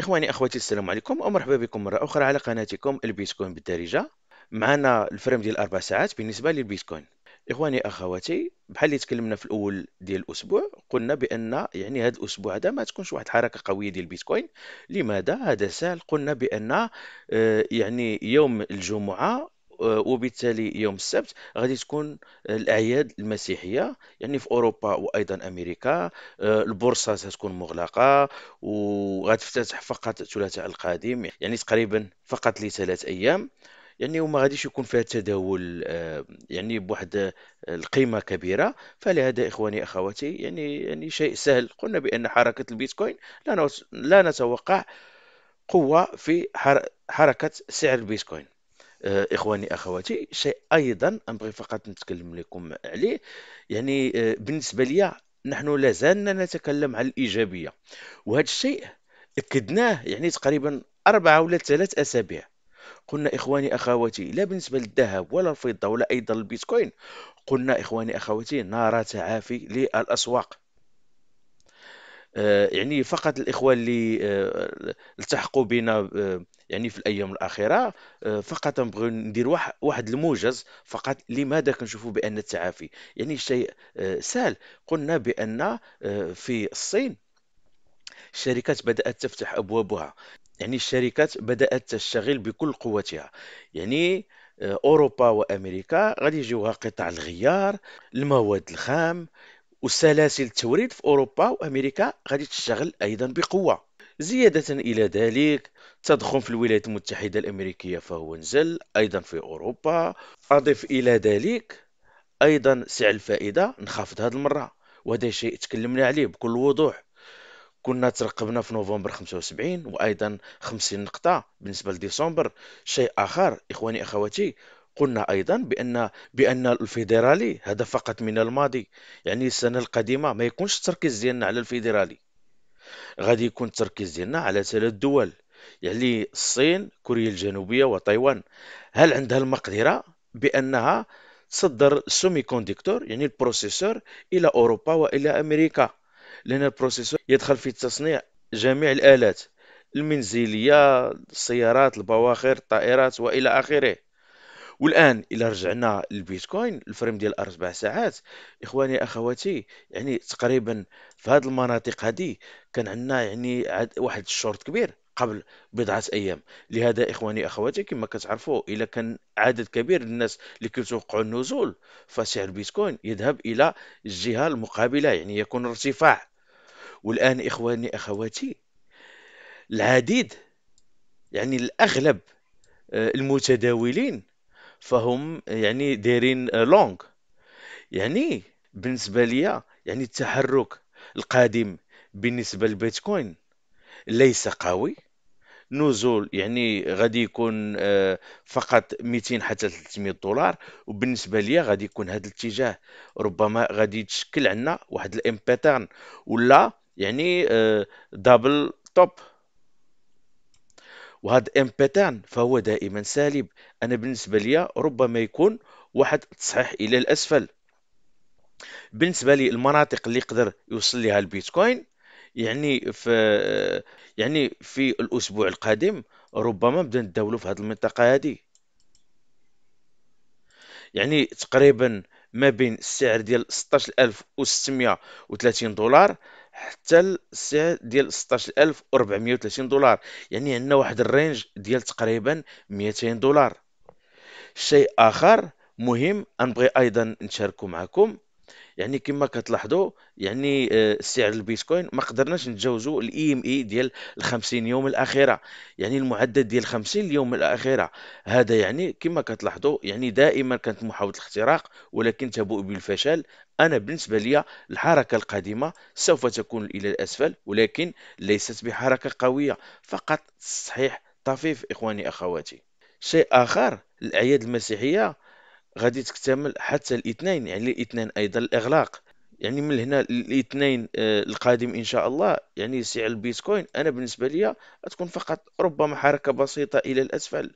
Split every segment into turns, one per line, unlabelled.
إخواني أخواتي السلام عليكم ومرحبا بكم مرة أخرى على قناتكم البيتكوين بالدارجة معنا الفريم ديال أربع ساعات بالنسبة للبيتكوين إخواني أخواتي بحال اللي تكلمنا في الأول ديال الأسبوع قلنا بأن يعني هذا الأسبوع هذا ما تكونش واحد حركه قوية ديال البيتكوين لماذا؟ هذا سهل قلنا بأن آه، يعني يوم الجمعة وبالتالي يوم السبت غادي تكون الاعياد المسيحيه يعني في اوروبا وايضا امريكا آه، البورصه ستكون مغلقه وغتفتتح فقط الثلاثاء القادم يعني تقريبا فقط لثلاث ايام يعني وما غاديش يكون فيها تداول آه، يعني بواحد آه، القيمه كبيره فلهذا اخواني اخواتي يعني يعني شيء سهل قلنا بان حركه البيتكوين لا لا نتوقع قوه في حركه سعر البيتكوين آه، اخواني اخواتي شيء ايضا ابغي فقط نتكلم لكم عليه يعني آه، بالنسبه لي نحن لازلنا نتكلم على الايجابيه وهذا الشيء اكدناه يعني تقريبا اربعه ولا ثلاث اسابيع قلنا اخواني اخواتي لا بالنسبه للذهب ولا الفضه ولا ايضا البيتكوين قلنا اخواني اخواتي نرى تعافي للاسواق آه، يعني فقط الاخوه اللي التحقوا بنا يعني في الايام الاخيره آه، فقط نبغي ندير واحد الموجز فقط لماذا كنشوفوا بان التعافي يعني شيء آه، سهل قلنا بان آه، في الصين الشركات بدات تفتح ابوابها يعني الشركات بدات تشتغل بكل قوتها يعني اوروبا وامريكا غادي يجيوها قطاع الغيار المواد الخام وسلاسل التوريد في اوروبا وامريكا غادي تشتغل ايضا بقوه زيادة إلى ذلك التضخم في الولايات المتحدة الأمريكية فهو نزل أيضا في أوروبا أضف إلى ذلك أيضا سعر الفائدة انخفض هذه المرة وهذا شيء تكلمنا عليه بكل وضوح كنا ترقبنا في نوفمبر 75 وأيضا 50 نقطة بالنسبة لديسمبر شيء آخر إخواني أخواتي قلنا ايضا بان بان الفيدرالي هذا فقط من الماضي يعني السنه القديمة ما يكونش التركيز ديالنا على الفيدرالي غادي يكون التركيز ديالنا على ثلاث دول يعني الصين كوريا الجنوبيه وتايوان هل عندها المقدره بانها تصدر سومي كونديكتور يعني البروسيسور الى اوروبا والى امريكا لان البروسيسور يدخل في تصنيع جميع الالات المنزليه السيارات البواخر الطائرات والى اخره والان الى رجعنا للبيتكوين الفريم ديال اربع ساعات اخواني اخواتي يعني تقريبا في هذه المناطق هذه كان عندنا يعني واحد الشورت كبير قبل بضعة أيام لهذا إخواني أخواتي كما كتعرفوا إلا كان عدد كبير الناس اللي كيتوقعوا النزول فسعر البيتكوين يذهب إلى الجهة المقابلة يعني يكون ارتفاع والآن إخواني أخواتي العديد يعني الأغلب آه، المتداولين فهم يعني دايرين آه، لونغ يعني بالنسبه ليا يعني التحرك القادم بالنسبه للبيتكوين ليس قوي نزول يعني غادي يكون آه، فقط 200 حتى 300 دولار وبالنسبه ليا غادي يكون هذا الاتجاه ربما غادي يتشكل عندنا واحد الامباترن ولا يعني دبل آه، توب وهذا امبتان فهو دائما سالب انا بالنسبه لي ربما يكون واحد تصحيح الى الاسفل بالنسبه لي المناطق اللي يقدر يوصل لها البيتكوين يعني في يعني في الاسبوع القادم ربما نبدا نداولو في هذه المنطقه هذه يعني تقريبا ما بين السعر ديال 16630 دولار حتى السعر ديال 16430 دولار يعني عندنا واحد الرينج ديال تقريبا 200 دولار شيء اخر مهم انبغي ايضا نشاركه معكم يعني كما كتلاحظوا يعني آه، سعر البيتكوين ما قدرناش نتجاوزوا الاي ام اي ديال ال 50 يوم الاخيره يعني المعدل ديال 50 اليوم الاخيره هذا يعني كما كتلاحظوا يعني دائما كانت محاوله الاختراق ولكن تبوء بالفشل انا بالنسبه لي الحركه القادمه سوف تكون الى الاسفل ولكن ليست بحركه قويه فقط صحيح طفيف اخواني اخواتي شيء اخر الاعياد المسيحيه غادي تكتمل حتى الاثنين يعني الاثنين ايضا الاغلاق يعني من هنا الاثنين آه، القادم ان شاء الله يعني سعر البيتكوين انا بالنسبه لي تكون فقط ربما حركه بسيطه الى الاسفل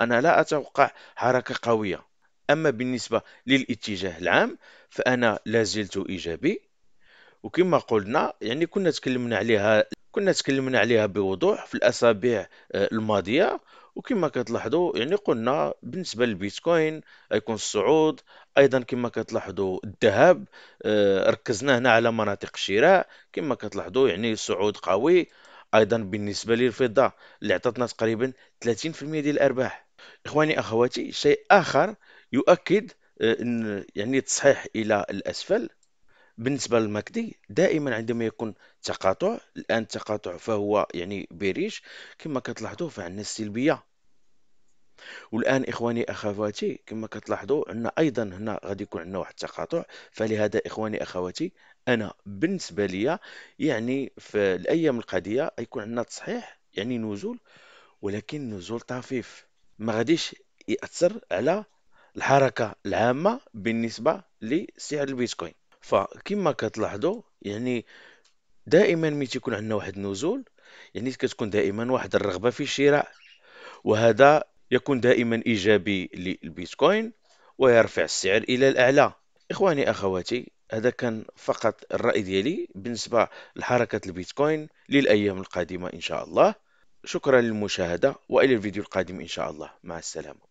انا لا اتوقع حركه قويه اما بالنسبه للاتجاه العام فانا لازلت ايجابي وكما قلنا يعني كنا تكلمنا عليها كنا تكلمنا عليها بوضوح في الأسابيع آه، الماضية وكما كتلاحظوا يعني قلنا بالنسبة للبيتكوين غيكون الصعود أيضا كما كتلاحظوا الذهب آه، ركزنا هنا على مناطق الشراء كما كتلاحظوا يعني صعود قوي أيضا بالنسبة للفضة اللي عطاتنا تقريبا 30% ديال الأرباح إخواني أخواتي شيء آخر يؤكد آه، يعني التصحيح إلى الأسفل بالنسبة للمكدي دائما عندما يكون تقاطع الآن تقاطع فهو يعني بريش كما كتلاحظوا فعندنا السلبية والان اخواني اخواتي كما كتلاحظوا عندنا ايضا هنا غادي يكون عندنا واحد التقاطع فلهذا اخواني اخواتي انا بالنسبه ليا يعني في الايام القاديه يكون عندنا تصحيح يعني نزول ولكن نزول طفيف ما غاديش ياثر على الحركه العامه بالنسبه لسعر البيتكوين فكما كتلاحظوا يعني دائما ملي تيكون عندنا واحد النزول يعني كتكون دائما واحد الرغبه في الشراء وهذا يكون دائما ايجابي للبيتكوين ويرفع السعر الى الاعلى اخواني اخواتي هذا كان فقط الراي ديالي بالنسبه لحركه البيتكوين للايام القادمه ان شاء الله شكرا للمشاهده والى الفيديو القادم ان شاء الله مع السلامه